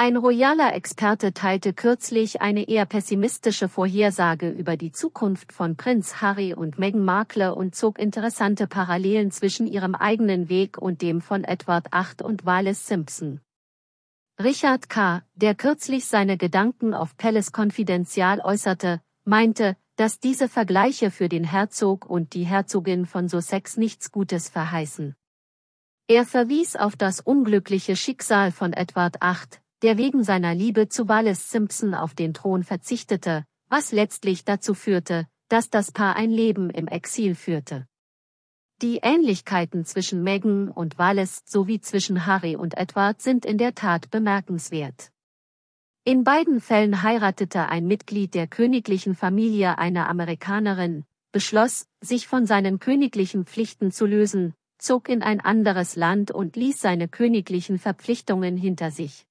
Ein royaler Experte teilte kürzlich eine eher pessimistische Vorhersage über die Zukunft von Prinz Harry und Meghan Markle und zog interessante Parallelen zwischen ihrem eigenen Weg und dem von Edward VIII und Wallace Simpson. Richard K., der kürzlich seine Gedanken auf Palace Confidential äußerte, meinte, dass diese Vergleiche für den Herzog und die Herzogin von Sussex nichts Gutes verheißen. Er verwies auf das unglückliche Schicksal von Edward VIII, der wegen seiner Liebe zu Wallace Simpson auf den Thron verzichtete, was letztlich dazu führte, dass das Paar ein Leben im Exil führte. Die Ähnlichkeiten zwischen Megan und Wallace sowie zwischen Harry und Edward sind in der Tat bemerkenswert. In beiden Fällen heiratete ein Mitglied der königlichen Familie eine Amerikanerin, beschloss, sich von seinen königlichen Pflichten zu lösen, zog in ein anderes Land und ließ seine königlichen Verpflichtungen hinter sich.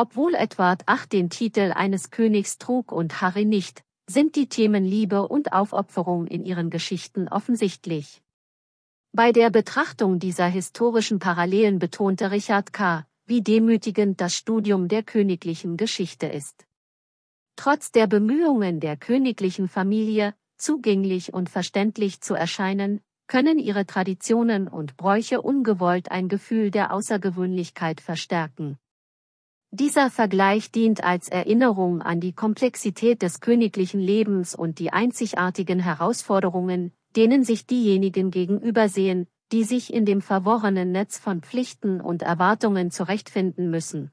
Obwohl Edward VIII den Titel eines Königs trug und Harry nicht, sind die Themen Liebe und Aufopferung in ihren Geschichten offensichtlich. Bei der Betrachtung dieser historischen Parallelen betonte Richard K., wie demütigend das Studium der königlichen Geschichte ist. Trotz der Bemühungen der königlichen Familie, zugänglich und verständlich zu erscheinen, können ihre Traditionen und Bräuche ungewollt ein Gefühl der Außergewöhnlichkeit verstärken, dieser Vergleich dient als Erinnerung an die Komplexität des königlichen Lebens und die einzigartigen Herausforderungen, denen sich diejenigen gegenübersehen, die sich in dem verworrenen Netz von Pflichten und Erwartungen zurechtfinden müssen.